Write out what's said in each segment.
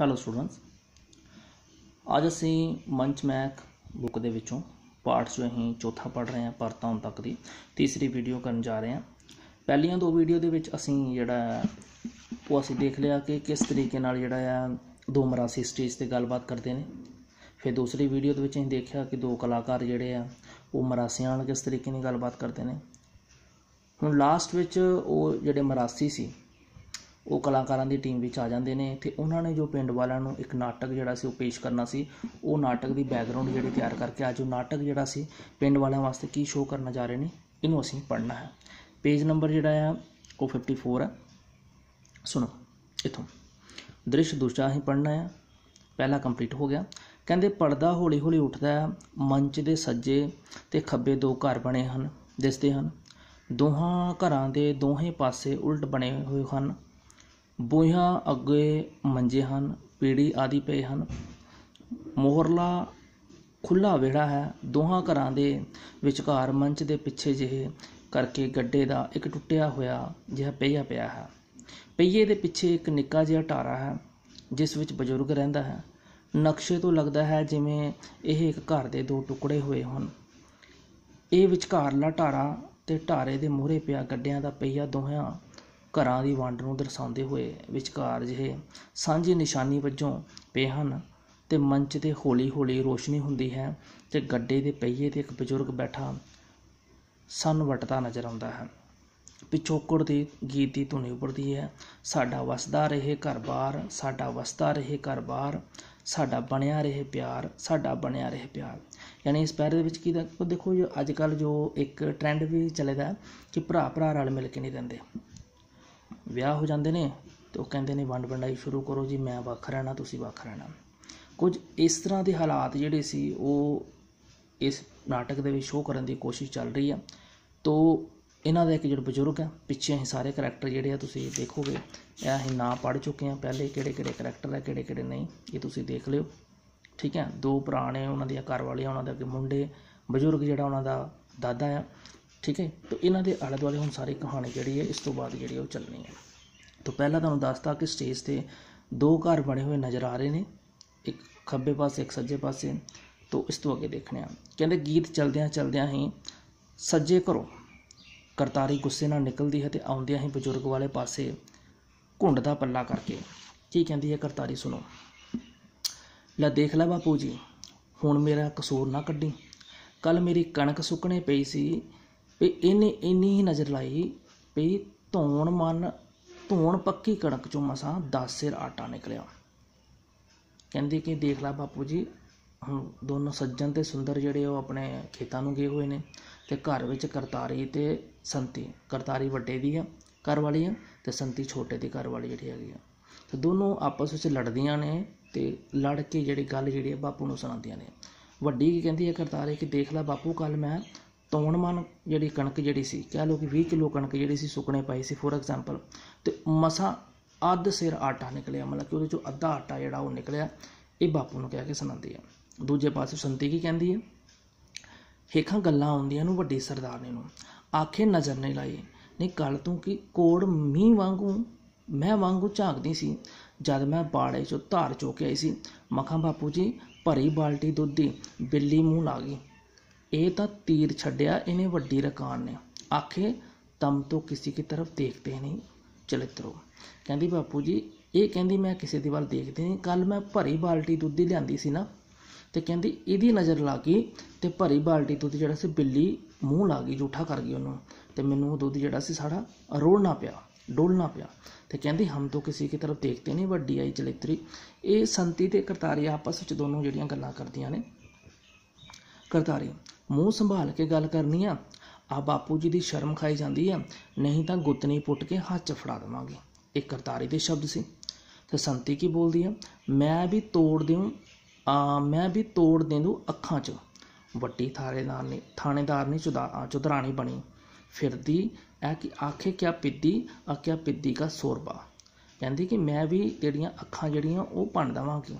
hello students ਅੱਜ ਅਸੀਂ ਮੰਚ ਮੈਕ ਬੁੱਕ ਦੇ ਵਿੱਚੋਂ ਪਾਠ ਜੋ ਅਸੀਂ ਚੌਥਾ ਪੜ ਰਹੇ ਹਾਂ ਪਰਤਾਂ ਤੱਕ ਦੀ ਤੀਸਰੀ ਵੀਡੀਓ ਕਰਨ ਜਾ ਰਹੇ ਹਾਂ ਪਹਿਲੀਆਂ ਦੋ ਵੀਡੀਓ ਦੇ ਵਿੱਚ ਅਸੀਂ ਜਿਹੜਾ ਉਹ ਅਸੀਂ ਦੇਖ ਲਿਆ ਕਿ ਕਿਸ ਤਰੀਕੇ ਨਾਲ ਜਿਹੜਾ ਆ ਦੋ ਮਰਾਸੀ ਸਟੇਜ ਤੇ ਗੱਲਬਾਤ ਕਰਦੇ ਨੇ ਫਿਰ ਦੂਸਰੀ ਵੀਡੀਓ ਦੇ ਵਿੱਚ ਅਸੀਂ ਦੇਖਿਆ ਕਿ ਦੋ ਕਲਾਕਾਰ ਜਿਹੜੇ ਆ ਉਹ ਮਰਾਸੀਆਂ ਨਾਲ ਕਿਸ ਤਰੀਕੇ ਨਾਲ ਗੱਲਬਾਤ ਕਰਦੇ ਨੇ ਹੁਣ ਲਾਸਟ ਵਿੱਚ ਉਹ ਜਿਹੜੇ ਮਰਾਸੀ ਸੀ ਉਹ ਕਲਾਕਾਰਾਂ ਦੀ ਟੀਮ ਵਿੱਚ ਆ ਜਾਂਦੇ ਨੇ ਅਤੇ ਉਹਨਾਂ ਨੇ ਜੋ ਪਿੰਡ ਵਾਲਿਆਂ ਨੂੰ ਇੱਕ ਨਾਟਕ ਜਿਹੜਾ ਸੀ ਉਹ ਪੇਸ਼ ਕਰਨਾ ਸੀ ਉਹ ਨਾਟਕ ਦੀ ਬੈਕਗ੍ਰਾਉਂਡ ਜਿਹੜੀ ਤਿਆਰ ਕਰਕੇ ਅੱਜ ਉਹ ਨਾਟਕ ਜਿਹੜਾ ਸੀ ਪਿੰਡ ਵਾਲਿਆਂ ਵਾਸਤੇ ਕੀ ਸ਼ੋਅ ਕਰਨ ਜਾ ਰਹੇ ਨੇ ਇਹਨੂੰ ਅਸੀਂ ਪੜ੍ਹਨਾ ਹੈ ਪੇਜ ਨੰਬਰ ਜਿਹੜਾ ਆ ਉਹ 54 ਹੈ ਸੁਣੋ ਇਥੋਂ ਦ੍ਰਿਸ਼ ਦੂਜਾ ਹੀ ਪੜ੍ਹਨਾ ਹੈ ਪਹਿਲਾ ਕੰਪਲੀਟ ਹੋ ਗਿਆ ਕਹਿੰਦੇ ਪਰਦਾ ਹੌਲੀ-ਹੌਲੀ ਉੱਠਦਾ ਹੈ ਮੰਚ ਦੇ ਸੱਜੇ ਤੇ ਖੱਬੇ ਦੋ ਘਰ ਬਣੇ ਹਨ ਦਿਸਦੇ ਹਨ ਦੋਹਾਂ ਘਰਾਂ ਦੇ ਦੋਹੇ ਪਾਸੇ ਉਲਟ ਬਣੇ ਹੋਏ ਹਨ ਬੋਹਿਆਂ ਅੱਗੇ ਮੰਜੇ ਹਨ ਪੀੜੀ ਆਦਿ ਪਏ ਹਨ ਮੋਹਰਲਾ ਖੁੱਲਾ ਵਿਹੜਾ ਹੈ ਦੋਹਾਂ ਘਰਾਂ ਦੇ ਵਿਚਕਾਰ ਮੰਚ ਦੇ ਪਿੱਛੇ ਜਿਹੇ ਕਰਕੇ ਗੱਡੇ ਦਾ ਇੱਕ ਟੁੱਟਿਆ ਹੋਇਆ ਜਿਹਾ ਪਈਆ ਪਿਆ ਹੈ ਪਈਏ ਦੇ ਪਿੱਛੇ ਇੱਕ ਨਿੱਕਾ ਜਿਹਾ ਟਾਰਾ ਹੈ ਜਿਸ ਵਿੱਚ ਬਜ਼ੁਰਗ ਰਹਿੰਦਾ ਹੈ ਨਕਸ਼ੇ ਤੋਂ ਲੱਗਦਾ ਹੈ ਜਿਵੇਂ ਇਹ ਇੱਕ ਘਰ ਦੇ ਦੋ ਟੁਕੜੇ ਹੋਏ ਹੋਣ ਇਹ ਵਿਚਕਾਰਲਾ ਟਾਰਾ ਤੇ ਟਾਰੇ ਦੇ ਮੂਹਰੇ ਪਿਆ ਗੱਡਿਆਂ ਦਾ ਪਈਆ ਦੋਹਾਂ ਘਰਾਂ ਦੀ ਵੰਡ ਨੂੰ ਦਰਸਾਉਂਦੇ ਹੋਏ ਵਿਚਕਾਰ ਜਿਹੇ ਸਾਂਝੀ ਨਿਸ਼ਾਨੀ ਵਜੋਂ ਪਏ ਹਨ ਤੇ ਮੰਚ 'ਤੇ ਹੌਲੀ ਹੌਲੀ ਰੋਸ਼ਨੀ ਹੁੰਦੀ ਹੈ ਤੇ ਗੱਡੇ ਦੇ ਪਹੀਏ 'ਤੇ ਇੱਕ ਬਜ਼ੁਰਗ ਬੈਠਾ ਸੰਨ ਵਟਦਾ ਨਜ਼ਰ ਆਉਂਦਾ ਹੈ ਪਿਛੋਕੜ ਦੀ ਗੀਤ ਦੀ ਧੁਨੀ ਉੱਪਰਦੀ ਹੈ ਸਾਡਾ ਵਸਦਾ ਰਹੇ ਘਰ-ਬਾਰ ਸਾਡਾ ਵਸਦਾ ਰਹੇ ਘਰ-ਬਾਰ ਸਾਡਾ ਬਣਿਆ ਰਹੇ ਪਿਆਰ ਸਾਡਾ ਬਣਿਆ ਰਹੇ ਪਿਆਰ ਯਾਨੀ ਇਸ ਪੈਰ ਦੇ ਵਿੱਚ ਕੀ ਦਾ ਦੇਖੋ ਜੋ ਅੱਜ ਕੱਲ ਜੋ ਇੱਕ ਟ੍ਰੈਂਡ ਵੀ ਚੱਲਦਾ ਕਿ ਭਰਾ ਭਰਾ ਨਾਲ ਮਿਲ ਕੇ ਨਹੀਂ ਰਹਿੰਦੇ ਵਿਆਹ ਹੋ ਜਾਂਦੇ ਨੇ ਤੇ ਉਹ ਕਹਿੰਦੇ ਨੇ ਵੰਡ ਵੰਡਾਈ ਸ਼ੁਰੂ ਕਰੋ ਜੀ ਮੈਂ ਵੱਖ ਰਹਿਣਾ ਤੁਸੀਂ ਵੱਖ ਰਹਿਣਾ ਕੁਝ ਇਸ ਤਰ੍ਹਾਂ ਦੇ ਹਾਲਾਤ ਜਿਹੜੇ ਸੀ ਉਹ ਇਸ ਨਾਟਕ ਦੇ ਵਿੱਚ ਸ਼ੋਅ ਕਰਨ ਦੀ ਕੋਸ਼ਿਸ਼ ਚੱਲ ਰਹੀ ਆ ਤੋ ਇਹਨਾਂ ਦਾ ਇੱਕ ਜਿਹੜਾ ਬਜ਼ੁਰਗ ਹੈ ਪਿੱਛੇ ਹੀ ਸਾਰੇ ਕੈਰੈਕਟਰ ਜਿਹੜੇ ਆ ਤੁਸੀਂ ਦੇਖੋਗੇ ਇਹ ਅਸੀਂ ਨਾਂ ਪੜ ਚੁੱਕੇ ਆ ਪਹਿਲੇ ਕਿਹੜੇ ਕਿਹੜੇ ਕੈਰੈਕਟਰ ਆ ਕਿਹੜੇ ਕਿਹੜੇ ਨਹੀਂ ਇਹ ਤੁਸੀਂ ਦੇਖ ਲਿਓ ਠੀਕ ਹੈ ਦੋ ਪੁਰਾਣੇ ਉਹਨਾਂ ਦੀਆਂ ਘਰ ਵਾਲੀਆਂ ਉਹਨਾਂ ਦੇ ਅੱਗੇ ਮੁੰਡੇ ਬਜ਼ੁਰਗ ਜਿਹੜਾ ਉਹਨਾਂ ਦਾ ਦਾਦਾ ਆ ਠੀਕ ਹੈ ਤਾਂ ਇਹਨਾਂ ਦੇ ਆਲੇ ਦੁਆਲੇ ਹੁਣ ਸਾਰੀ ਕਹਾਣੀ ਜਿਹੜੀ ਹੈ ਇਸ ਤੋਂ ਬਾਅਦ ਜਿਹੜੀ ਉਹ ਚੱਲਣੀ ਹੈ ਤਾਂ ਪਹਿਲਾਂ ਤੁਹਾਨੂੰ ਦੱਸਤਾ ਕਿ ਸਟੇਜ ਤੇ ਦੋ ਘਰ ਬਣੇ ਹੋਏ ਨਜ਼ਰ ਆ ਰਹੇ ਨੇ ਇੱਕ ਖੱਬੇ ਪਾਸੇ ਇੱਕ ਸੱਜੇ ਪਾਸੇ ਤੋਂ ਇਸ ਤੋਂ ਅੱਗੇ ਦੇਖਣੇ ਆ ਕਹਿੰਦੇ ਗੀਤ ਚਲਦਿਆਂ ਚਲਦਿਆਂ ਹੀ ਸੱਜੇ ਘਰੋਂ ਕਰਤਾਰੀ ਗੁੱਸੇ ਨਾਲ ਨਿਕਲਦੀ ਹੈ ਤੇ ਆਉਂਦਿਆਂ ਹੀ ਬਜ਼ੁਰਗ ਵਾਲੇ ਪਾਸੇ ਘੁੰਡ ਦਾ ਪੱਲਾ ਕਰਕੇ ਕੀ ਕਹਿੰਦੀ ਹੈ ਕਰਤਾਰੀ ਸੁਣੋ ਲੈ ਦੇਖ ਲੈ ਬਾਪੂ ਜੀ ਹੁਣ ਮੇਰਾ ਕਸੂਰ ਨਾ ਕੱਢੀ ਕੱਲ ਮੇਰੀ ਕਣਕ ਸੁੱਕਣੇ ਪਈ ਸੀ ਵੀ ਇਹਨੇ ਇੰਨੀ ਹੀ ਨਜ਼ਰ ਲਾਈ ਵੀ ਧੌਣ ਮਨ ਧੌਣ ਪੱਕੀ ਕਣਕ ਚੋਂ ਮਸਾਂ 10 ਸਿਰ ਆਟਾ ਨਿਕਲਿਆ ਕਹਿੰਦੀ ਕਿ ਦੇਖ ਲੈ ਬਾਪੂ ਜੀ ਹੁਣ ਦੋਨੋਂ ਸੱਜਣ ਤੇ ਸੁੰਦਰ ਜਿਹੜੇ ਉਹ ਆਪਣੇ ਖੇਤਾਂ ਨੂੰ ਗਏ ਹੋਏ ਨੇ ਤੇ ਘਰ ਵਿੱਚ ਕਰਤਾਰੀ ਤੇ ਸੰਤੀ ਕਰਤਾਰੀ ਵੱਡੇ ਦੀ ਆ ਘਰ ਵਾਲੀ ਆ ਤੇ ਸੰਤੀ ਛੋਟੇ ਦੀ ਘਰ ਵਾਲੀ ਜਿਹੜੀ ਹੈਗੀ ਆ ਤੇ ਦੋਨੋਂ ਆਪਸ ਵਿੱਚ ਲੜਦੀਆਂ ਨੇ ਤੇ ਲੜ ਕੇ ਜਿਹੜੀ ਗੱਲ ਜਿਹੜੀ ਆ ਬਾਪੂ ਨੂੰ ਸੁਣਾਉਂਦੀਆਂ ਨੇ ਵੱਡੀ ਕੀ ਕਹਿੰਦੀ ਹੈ ਕਰਤਾਰੇ ਕਿ ਦੇਖ ਲੈ ਬਾਪੂ ਕੱਲ ਮੈਂ ਤੌਣ ਮਨ ਜਿਹੜੀ ਕਣਕ ਜਿਹੜੀ ਸੀ ਕਹਿ ਲਓ ਕਿ 20 ਕਿਲੋ ਕਣਕ ਜਿਹੜੀ ਸੀ ਸੁੱਕਣੇ ਪਾਈ ਸੀ ਫੋਰ ਐਗਜ਼ਾਮਪਲ ਤੇ ਮਸਾ ਅੱਧ ਸਿਰ ਆਟਾ ਨਿਕਲਿਆ ਮਤਲਬ ਕਿ ਉਹਦੇ ਚੋਂ ਅੱਧਾ ਆਟਾ ਜਿਹੜਾ ਉਹ ਨਿਕਲਿਆ ਇਹ ਬਾਪੂ ਨੂੰ ਕਹਿ ਕੇ ਸੁਣਾਉਂਦੀ ਹੈ ਦੂਜੇ ਪਾਸੇ ਸੰਤੀ ਕੀ ਕਹਿੰਦੀ ਹੈ ਹੇਖਾਂ ਗੱਲਾਂ ਆਉਂਦੀਆਂ ਨੂੰ ਵੱਡੇ ਨੇ ਨੂੰ ਆਖੇ ਨਜ਼ਰ ਨਹੀਂ ਲਾਈ ਨਹੀਂ ਕੱਲ ਤੋਂ ਕਿ ਕੋੜ ਮੀਂਹ ਵਾਂਗੂ ਮੈਂ ਵਾਂਗੂ ਝਾਕਦੀ ਸੀ ਜਦ ਮੈਂ ਬਾੜੇ ਚੋਂ ਧਾਰ ਚੋ ਕੇ ਆਈ ਸੀ ਮਖਾਂ ਬਾਪੂ ਜੀ ਭਰੀ ਬਾਲਟੀ ਦੁੱਧ ਦੀ ਬਿੱਲੀ ਮੂੰਹ ਲਾ ਗਈ ਇਹ ਤਾਂ ਤੀਰ ਛੱਡਿਆ ਇਹਨੇ ਵੱਡੀ ਰਕਾਨ ਨੇ ਆਖੇ ਤਮ ਤੋਂ ਕਿਸੇ ਕੀ ਤਰਫ ਦੇਖਦੇ ਨਹੀਂ ਚਲਿਤਰੋ ਕਹਿੰਦੀ ਬਾਪੂ ਜੀ ਇਹ ਕਹਿੰਦੀ ਮੈਂ ਕਿਸੇ ਦੀ ਵੱਲ ਦੇਖਦੀ ਨਹੀਂ ਕੱਲ ਮੈਂ ਭਰੀ ਬਾਲਟੀ ਦੁੱਧ ਦੀ ਲਿਆਂਦੀ ਸੀ ਨਾ ਤੇ ਕਹਿੰਦੀ ਇਹਦੀ ਨਜ਼ਰ ਲਾ ਗਈ ਤੇ ਭਰੀ ਬਾਲਟੀ ਦੁੱਧ ਜਿਹੜਾ ਸੀ ਬਿੱਲੀ ਮੂੰਹ ਲਾ ਗਈ ਝੂਠਾ ਕਰ ਗਈ ਉਹਨੂੰ ਤੇ ਮੈਨੂੰ ਉਹ ਦੁੱਧ ਜਿਹੜਾ ਸੀ ਸਾਰਾ ਰੋੜਨਾ ਪਿਆ ਡੋਲਣਾ ਪਿਆ ਤੇ ਕਹਿੰਦੀ ਹਮ ਤੋਂ ਕਿਸੇ ਕੀ ਤਰਫ ਦੇਖਤੇ ਨਹੀਂ ਵੱਡੀ ਆਈ ਚਲਿਤਰੀ ਇਹ ਸੰਤੀ ਤੇ ਕਰਤਾਰੀ ਆਪਸ ਵਿੱਚ ਦੋਨੋਂ ਜਿਹੜੀਆਂ ਗੱਲਾਂ ਕਰਦੀਆਂ ਨੇ ਕਰਤਾਰੀ ਮੂੰਹ ਸੰਭਾਲ ਕੇ ਗੱਲ ਕਰਨੀ ਆ ਆ ਬਾਪੂ ਜੀ ਦੀ ਸ਼ਰਮ ਖਾਈ ਜਾਂਦੀ ਆ ਨਹੀਂ ਤਾਂ ਗੁੱਤਨੀ ਪੁੱਟ ਕੇ ਹੱਥ ਫੜਾ ਦੇਵਾਂਗੇ ਇਹ ਕਰਤਾਰੀ ਦੇ ਸ਼ਬਦ ਸੀ ਤੇ ਸੰਤੀ ਕੀ ਬੋਲਦੀ ਆ ਮੈਂ ਵੀ ਤੋੜ ਦਿਉ ਆ ਮੈਂ ਵੀ ਤੋੜ ਦੇ ਦੂੰ ਅੱਖਾਂ 'ਚ ਵੱਡੀ ਨਾਲ ਨੇ ਥਾਣੇਦਾਰ ਨੇ ਚੁਦਰਾਣੀ ਬਣੀ ਫਿਰਦੀ ਐ ਕਿ ਆਖੇ ਕਿਆ ਪਿੱਦੀ ਆ ਕਿਆ ਪਿੱਦੀ ਦਾ ਸੋਰਬਾ ਕਹਿੰਦੀ ਕਿ ਮੈਂ ਵੀ ਜਿਹੜੀਆਂ ਅੱਖਾਂ ਜਿਹੜੀਆਂ ਉਹ ਪੰਡ ਦਵਾਂਗੀ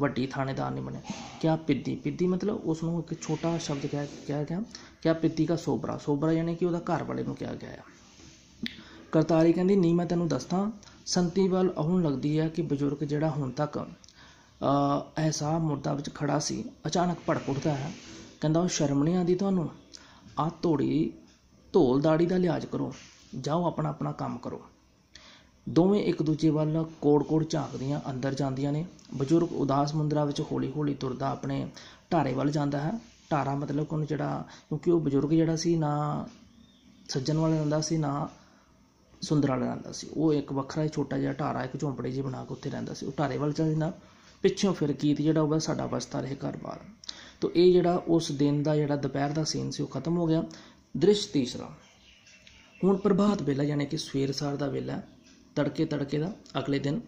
ਵੱਡੀ ਥਾਣੇਦਾਰ ਨਹੀਂ ਬਣਿਆ ਕਿਆ ਪਿੱਦੀ ਪਿੱਦੀ ਮਤਲਬ ਉਸ ਨੂੰ ਇੱਕ ਛੋਟਾ ਸ਼ਬਦ ਕਿਹਾ ਕਿਹਾ ਗਿਆ ਕਿਆ ਪਿੱਦੀ ਦਾ ਸੋਬਰਾ ਸੋਬਰਾ ਯਾਨੀ ਕਿ ਉਹਦਾ ਘਰ ਵਾਲੇ ਨੂੰ ਕਿਹਾ ਗਿਆ ਹੈ ਕਰਤਾਰੀ ਕਹਿੰਦੀ ਨਹੀਂ ਮੈਂ ਤੈਨੂੰ ਦੱਸਦਾ ਸੰਤੀ ਵੱਲ ਆਉਣ ਲੱਗਦੀ ਹੈ ਕਿ ਬਜ਼ੁਰਗ ਜਿਹੜਾ ਹੁਣ ਤੱਕ ਐਸਾ ਮੁਰਦਾ ਵਿੱਚ ਖੜਾ ਸੀ ਅਚਾਨਕ ਭੜਕ ਉੱਠਦਾ ਹੈ ਕਹਿੰਦਾ ਉਹ ਸ਼ਰਮ ਨਹੀਂ ਆਦੀ ਤੁਹਾਨੂੰ ਆ ਤੋੜੀ ਢੋਲ ਦਾੜੀ ਦਾ ਲਿਆਜ ਕਰੋ ਜਾਓ ਆਪਣਾ ਆਪਣਾ ਕੰਮ ਕਰੋ ਦੋਵੇਂ ਇੱਕ ਦੂਜੇ ਵੱਲ ਕੋੜ-ਕੋੜ ਝਾਂਕਦੀਆਂ ਅੰਦਰ ਜਾਂਦੀਆਂ ਨੇ ਬਜ਼ੁਰਗ ਉਦਾਸ ਮੁੰਦਰਾ ਵਿੱਚ ਹੌਲੀ-ਹੌਲੀ ਤੁਰਦਾ ਆਪਣੇ ਢਾਰੇ ਵੱਲ ਜਾਂਦਾ ਹੈ ਢਾਰਾ ਮਤਲਬ ਕਿ ਉਹਨੂੰ ਜਿਹੜਾ ਕਿਉਂਕਿ ਉਹ ਬਜ਼ੁਰਗ ਜਿਹੜਾ ਸੀ ਨਾ ਸੱਜਣ ਵਾਲੇ ਰਹਿੰਦਾ ਸੀ ਨਾ ਸੁੰਦਰ ਵਾਲਾ ਰਹਿੰਦਾ ਸੀ ਉਹ ਇੱਕ ਵੱਖਰਾ ਹੀ ਛੋਟਾ ਜਿਹਾ ਢਾਰਾ ਇੱਕ ਝੌਂਪੜੀ ਜਿਹੀ ਬਣਾ ਕੇ ਉੱਥੇ ਰਹਿੰਦਾ ਸੀ ਉਹ ਢਾਰੇ ਵੱਲ ਚੱਲ ਜਾਂਦਾ ਪਿੱਛੋਂ ਫਿਰ ਗੀਤ ਜਿਹੜਾ ਉਹ ਸਾਡਾ ਵਸਤਾ ਰਹੇ ਘਰ-ਬਾਰ ਤੋਂ ਇਹ ਜਿਹੜਾ ਉਸ ਦਿਨ ਦਾ ਜਿਹੜਾ ਦੁਪਹਿਰ ਦਾ ਸੀਨ ਸੀ ਉਹ ਖਤਮ ਹੋ ਗਿਆ ਦ੍ਰਿਸ਼ ਤੀਸਰਾ ਹੁਣ ਪ੍ਰਭਾਤ ਵੇਲਾ ਯਾਨੀ ਕਿ ਸਵੇਰ ਸਾਰ ਦਾ ਵੇਲਾ ਤੜਕੇ ਤੜਕੇ ਦਾ ਅਗਲੇ ਦਿਨ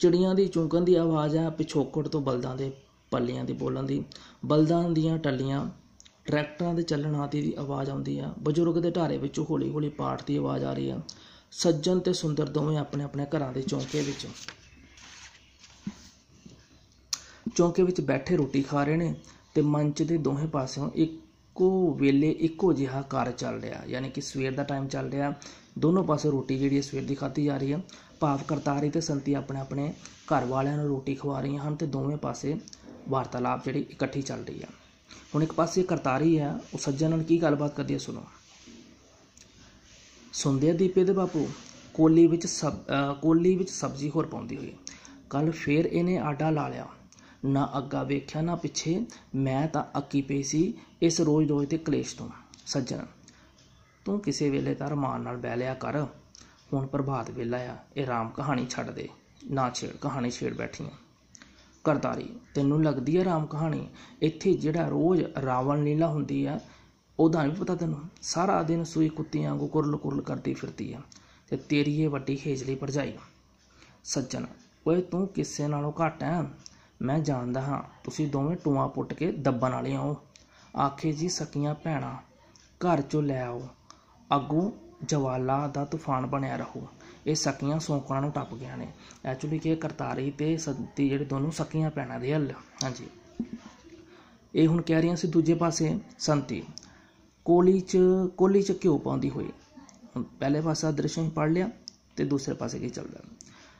ਚਿੜੀਆਂ ਦੀ ਚੁੰਕਣ ਦੀ ਆਵਾਜ਼ ਆ ਪਿਛੋਕੜ ਤੋਂ ਬਲਦਾਂ ਦੇ ਪੱਲੀਆਂ ਦੀ ਬੋਲਣ ਦੀ ਬਲਦਾਂ ਦੀਆਂ ਟੱਲੀਆਂ ਟਰੈਕਟਰਾਂ ਦੇ ਚੱਲਣ ਆਦੀ ਦੀ ਆਵਾਜ਼ ਆਉਂਦੀ ਆ ਬਜ਼ੁਰਗ ਦੇ ਢਾਰੇ ਵਿੱਚੋਂ ਹੌਲੀ-ਹੌਲੀ ਪਾਠ ਦੀ ਆਵਾਜ਼ ਆ ਰਹੀ ਆ ਸੱਜਣ ਤੇ ਸੁੰਦਰ ਦੋਵੇਂ ਆਪਣੇ ਆਪਣੇ ਘਰਾਂ ਦੇ ਚੌਂਕੇ ਵਿੱਚ ਚੌਂਕੇ ਵਿੱਚ ਬੈਠੇ ਰੋਟੀ ਖਾ ਰਹੇ ਨੇ ਤੇ ਮੰਚ ਦੇ ਦੋਹੇ ਪਾਸਿਓਂ ਇੱਕੋ ਵੇਲੇ ਇੱਕੋ ਜਿਹਾ ਕਾਰ ਚੱਲ ਰਿਹਾ ਯਾਨੀ ਕਿ ਸਵੇਰ ਦਾ ਟਾਈਮ ਚੱਲ ਰਿਹਾ ਦੋਨੋਂ ਪਾਸੇ ਰੋਟੀ ਜਿਹੜੀ ਹੈ ਸਵੇਰ ਦੀ ਖਾਧੀ ਜਾ ਰਹੀ ਹੈ ਭਾਵ ਕਰਤਾਰੀ ਤੇ ਸੰਤੀ ਆਪਣੇ ਆਪਣੇ ਘਰ ਵਾਲਿਆਂ ਨੂੰ ਰੋਟੀ ਖਵਾ ਰਹੀਆਂ ਹਨ ਤੇ ਦੋਵੇਂ ਪਾਸੇ ਵਾਰਤਾਲਾਪ ਜਿਹੜੀ ਇਕੱਠੀ ਚੱਲ ਰਹੀ ਹੈ ਹੁਣ ਇੱਕ ਪਾਸੇ ਕਰਤਾਰੀ ਹੈ ਉਹ ਸੱਜਣ ਨਾਲ ਕੀ ਗੱਲਬਾਤ ਕਰਦੀ ਹੈ ਸੁਣੋ ਸੁਣਦੇ ਦੀਪੇ ਦੇ ਬਾਪੂ ਕੋਲੀ ਵਿੱਚ ਸਬ ਕੋਲੀ ਵਿੱਚ ਸਬਜ਼ੀ ਹੋਰ ਪਾਉਂਦੀ ਹੋਈ ਕੱਲ ਫੇਰ ਇਹਨੇ ਆਡਾ ਲਾ ਲਿਆ ਨਾ ਅੱਗਾ ਵੇਖਿਆ ਨਾ ਪਿੱਛੇ ਮੈਂ ਤਾਂ ਅੱਕੀ ਪਈ ਸੀ ਇਸ ਰੋਜ਼ ਰੋਜ਼ ਤੇ ਕਲੇਸ਼ ਤੋਂ ਸੱਜਣ ਤੂੰ ਕਿਸੇ ਵੇਲੇ ਤਾਂ ਰਮਾਨ ਨਾਲ ਬਹਿ ਲਿਆ ਕਰ ਹੁਣ ਪ੍ਰਭਾਤ ਵੇਲਾ ਆ ਇਹ ਰਾਮ ਕਹਾਣੀ ਛੱਡ ਦੇ ਨਾ ਛੇੜ ਕਹਾਣੀ ਛੇੜ ਬੈਠੀ ਆ ਕਰਤਾਰੀ ਤੈਨੂੰ ਲੱਗਦੀ ਆ ਰਾਮ ਕਹਾਣੀ ਇੱਥੇ ਜਿਹੜਾ ਰੋਜ਼ ਰਾਵਣ ਲੀਲਾ ਹੁੰਦੀ ਆ ਉਹਦਾ ਵੀ ਪਤਾ ਤੈਨੂੰ ਸਾਰਾ ਦਿਨ ਸੂਈ ਕੁੱਤੀਆਂ ਵਾਂਗੂ ਕੁਰਲ ਕੁਰਲ ਕਰਦੀ ਫਿਰਦੀ ਆ ਤੇ ਤੇਰੀ ਇਹ ਵੱਡੀ ਖੇਜਲੀ ਪਰਜਾਈ ਸੱਜਣ ਓਏ ਤੂੰ ਕਿਸੇ ਨਾਲੋਂ ਘੱਟ ਐ ਮੈਂ ਜਾਣਦਾ ਹਾਂ ਤੁਸੀਂ ਦੋਵੇਂ ਟੂਆਂ ਪੁੱਟ ਕੇ ਦੱਬਣ ਵਾਲੇ ਆਓ ਆਖੇ ਜੀ ਸਕੀਆਂ ਭੈਣਾ ਘਰ ਚੋਂ ਲੈ ਆਓ ਆਗੂ ਜਵਾਲਾ ਦਾ ਤੂਫਾਨ ਬਣਿਆ ਰਹੂ ਇਹ ਸਕੀਆਂ ਸੌਂਕਣਾ ਨੂੰ ਟੱਪ ਗਿਆ ਨੇ ਐਕਚੁਅਲੀ ਕਿ ਕਰਤਾਰੀ ਤੇ ਸੱਤੀ ਜਿਹੜੇ ਦੋਨੋਂ ਸਕੀਆਂ ਪੈਣਾ ਦੇ ਹੱਲ ਹਾਂਜੀ ਇਹ ਹੁਣ ਕਹਿ ਰਹੀਆਂ ਸੀ ਦੂਜੇ ਪਾਸੇ ਸੰਤੀ ਕੋਲੀ ਚ ਕੋਲੀ ਚ ਕਿਉਂ ਪਾਉਂਦੀ ਹੋਈ ਪਹਿਲੇ ਪਾਸਾ ਦ੍ਰਿਸ਼ ਹੀ ਪੜ ਲਿਆ ਤੇ ਦੂਸਰੇ ਪਾਸੇ ਕੀ ਚੱਲਦਾ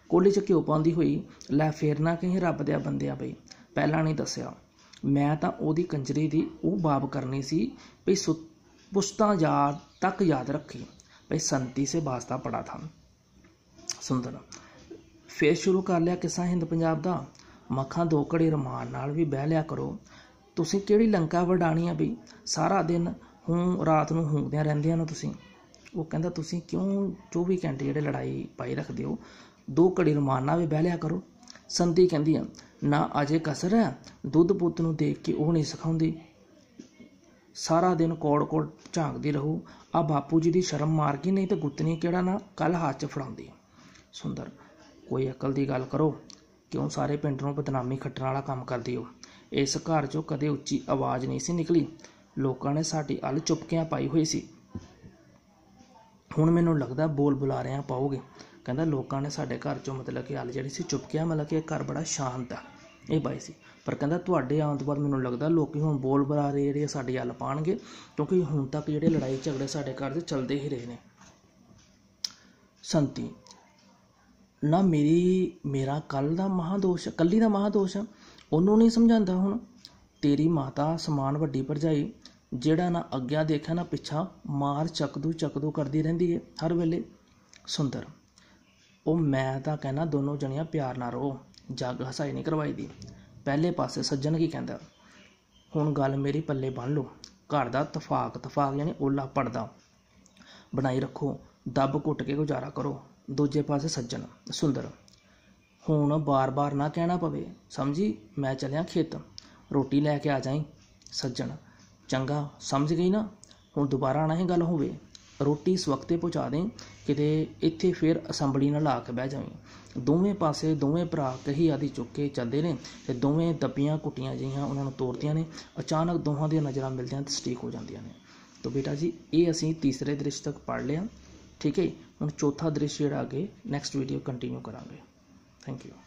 ਕੋਲੀ ਚ ਕਿਉਂ ਪਾਉਂਦੀ ਹੋਈ ਲੈ ਫੇਰਨਾ ਕਹੀਂ ਰੱਬ ਦੇ ਆ ਬੰਦਿਆ ਬਈ ਪਹਿਲਾਂ ਨਹੀਂ ਦੱਸਿਆ ਮੈਂ ਤਾਂ ਉਹਦੀ ਕੰਜਰੀ ਦੀ ਉਹ ਬਾਪ ਕਰਨੀ ਸੀ ਵੀ ਪੁਸ਼ਤਾਂ ਯਾਰ तक याद रखिए भाई संती से वास्ता पड़ा था ਸੁੰਦਰ ਫੇਰ ਸ਼ੁਰੂ ਕਰ ਲਿਆ ਕਿਸਾ ਹਿੰਦ ਪੰਜਾਬ ਦਾ ਮੱਖਾਂ ਦੋ ਘੜੇ ਰਮਾਨ ਨਾਲ ਵੀ ਬਹਿ ਲਿਆ ਕਰੋ ਤੁਸੀਂ ਕਿਹੜੀ ਲੰਕਾ ਵਡਾਣੀ ਆ ਵੀ ਸਾਰਾ ਦਿਨ ਹੂੰ ਰਾਤ ਨੂੰ ਹੁੰਦਿਆਂ ਰਹਿੰਦਿਆਂ ਨਾ ਤੁਸੀਂ ਉਹ ਕਹਿੰਦਾ ਤੁਸੀਂ ਕਿਉਂ ਜੋ ਵੀ ਘੰਟੇ ਜਿਹੜੇ ਲੜਾਈ ਪਾਈ ਰੱਖਦੇ ਹੋ ਦੋ ਘੜੇ ਰਮਾਨ ਨਾਲ ਵੀ ਬਹਿ ਲਿਆ ਕਰੋ ਸੰਤੀ ਕਹਿੰਦੀ ਆ ਨਾ ਅਜੇ ਕਸਰ ਹੈ ਦੁੱਧ ਪੁੱਤ ਨੂੰ ਦੇਖ ਕੇ ਉਹ ਨਹੀਂ ਸਿਖਾਉਂਦੀ ਸਾਰਾ ਦਿਨ ਕੋੜ-ਕੋੜ ਝਾਂਕਦੀ ਰਹੂ ਆ ਬਾਪੂ ਜੀ ਦੀ ਸ਼ਰਮ ਮਾਰ ਗਈ ਨਹੀਂ ਤੇ ਗੁੱਤਨੀ ਕਿਹੜਾ ਨਾ ਕੱਲ ਹੱਥ 'ਚ ਫੜਾਉਂਦੀ ਸੁੰਦਰ ਕੋਈ ਅਕਲ ਦੀ ਗੱਲ ਕਰੋ ਕਿਉਂ ਸਾਰੇ ਪਿੰਡ ਨੂੰ ਬਦਨਾਮੀ ਖੱਟਣ ਵਾਲਾ ਕੰਮ ਕਰਦੀ ਹੋ ਇਸ ਘਰ 'ਚੋਂ ਕਦੇ ਉੱਚੀ ਆਵਾਜ਼ ਨਹੀਂ ਸੀ ਨਿਕਲੀ ਲੋਕਾਂ ਨੇ ਸਾਡੀ ਅਲ ਚੁਪਕਿਆਂ ਪਾਈ ਹੋਈ ਸੀ ਹੁਣ ਮੈਨੂੰ ਲੱਗਦਾ ਬੋਲ ਬੁਲਾ ਰਿਆਂ ਪਾਓਗੇ ਕਹਿੰਦਾ ਲੋਕਾਂ ਨੇ ਸਾਡੇ ਘਰ 'ਚੋਂ ਮਤਲਬ ਕਿ ਅਲ ਜਿਹੜੀ ਸੀ ਚੁਪਕਿਆਂ ਮਤਲਬ ਕਿ ਘਰ ਬੜਾ ਸ਼ਾਂਤ ਆ ਇਹ ਬਾਈ ਸੀ ਪਰ ਕਹਿੰਦਾ ਤੁਹਾਡੇ ਆਉਣ ਤੋਂ ਬਾਅਦ ਮੈਨੂੰ ਲੱਗਦਾ ਲੋਕੀ ਹੁਣ ਬੋਲ ਬਰਾਰੇ ਜਿਹੜੇ ਸਾਡੇ ਹੱਲ ਪਾਣਗੇ ਕਿਉਂਕਿ ਹੁਣ ਤੱਕ ਜਿਹੜੇ ਲੜਾਈ ਝਗੜੇ ਸਾਡੇ ਘਰ ਦੇ ਚੱਲਦੇ ਹੀ ਰਹੇ ਨੇ ਸੰਤੀ ਨਾ ਮੇਰੀ ਮੇਰਾ ਕੱਲ ਦਾ ਮਹਾਦੋਸ਼ ਕੱਲੀ ਦਾ ਮਹਾਦੋਸ਼ ਆ ਉਹਨੂੰ ਨਹੀਂ ਸਮਝਾਉਂਦਾ ਹੁਣ ਤੇਰੀ ਮਾਤਾ ਸਮਾਨ ਵੱਡੀ ਭਰਜਾਈ ਜਿਹੜਾ ਨਾ ਅੱਗਿਆ ਦੇਖਿਆ ਨਾ ਪਿੱਛਾ ਮਾਰ ਚੱਕਦੂ ਚੱਕਦੂ ਕਰਦੀ ਰਹਿੰਦੀ ਏ ਹਰ ਵੇਲੇ ਸੁੰਦਰ ਉਹ ਮੈਂ ਤਾਂ ਕਹਿਣਾ ਦੋਨੋਂ ਜਣੀਆਂ ਪਿਆਰ ਨਾਲ ਰਹੋ ਜੱਗ ਹਸਾਈ ਨਹੀਂ ਕਰਵਾਈਦੀ ਪਹਿਲੇ ਪਾਸੇ ਸੱਜਣ ਕੀ ਕਹਿੰਦਾ ਹੁਣ ਗੱਲ ਮੇਰੀ ਪੱਲੇ ਬੰਨ ਲਓ ਘਰ ਦਾ ਤਫਾਕ ਤਫਾਕ ਯਾਨੀ ਓਲਾ ਪੜਦਾ ਬਣਾਈ ਰੱਖੋ ਦੱਬ ਘੁੱਟ ਕੇ ਗੁਜ਼ਾਰਾ ਕਰੋ ਦੂਜੇ ਪਾਸੇ ਸੱਜਣ ਸੁੰਦਰ ਹੁਣ ਬਾਰ-ਬਾਰ ਨਾ ਕਹਿਣਾ ਪਵੇ ਸਮਝੀ ਮੈਂ ਚਲਿਆ ਖੇਤ ਰੋਟੀ ਲੈ ਕੇ ਆ ਜਾਈ ਸੱਜਣ ਚੰਗਾ ਸਮਝ ਗਈ ਨਾ ਹੁਣ ਦੁਬਾਰਾ ਨਾ ਇਹ ਗੱਲ ਹੋਵੇ ਰੋਟੀ ਇਸ ਵਕਤੇ ਪਹੁੰਚਾ ਦੇ ਕਿਤੇ ਇੱਥੇ ਫਿਰ ਅਸੈਂਬਲੀ ਨਾਲ ਆ ਕੇ ਬਹਿ ਜਾਵੇ ਦੋਵੇਂ ਪਾਸੇ ਦੋਵੇਂ ਭਰਾ ਕਹੀ ਆਦੀ ਚੁੱਕ ਕੇ ਚੱਲਦੇ ਨੇ ਤੇ ਦੋਵੇਂ ਦੱਬੀਆਂ ਕੁੱਟੀਆਂ ਜਿਹੀਆਂ ਉਹਨਾਂ ਨੂੰ ਤੋੜਦੀਆਂ ਨੇ ਅਚਾਨਕ ਦੋਹਾਂ ਦੀਆਂ ਨਜ਼ਰਾਂ ਮਿਲਦੀਆਂ ਤੇ ਸਟੀਕ ਹੋ ਜਾਂਦੀਆਂ ਨੇ ਤੋ ਬੇਟਾ ਜੀ ਇਹ ਅਸੀਂ ਤੀਸਰੇ ਦ੍ਰਿਸ਼ ਤੱਕ ਪੜ ਲਿਆ ਠੀਕ ਹੈ ਹੁਣ ਚੌਥਾ ਦ੍ਰਿਸ਼ ਜਿਹੜਾ ਅੱਗੇ ਨੈਕਸਟ ਵੀਡੀਓ ਕੰਟੀਨਿਊ ਕਰਾਂਗੇ ਥੈਂਕ ਯੂ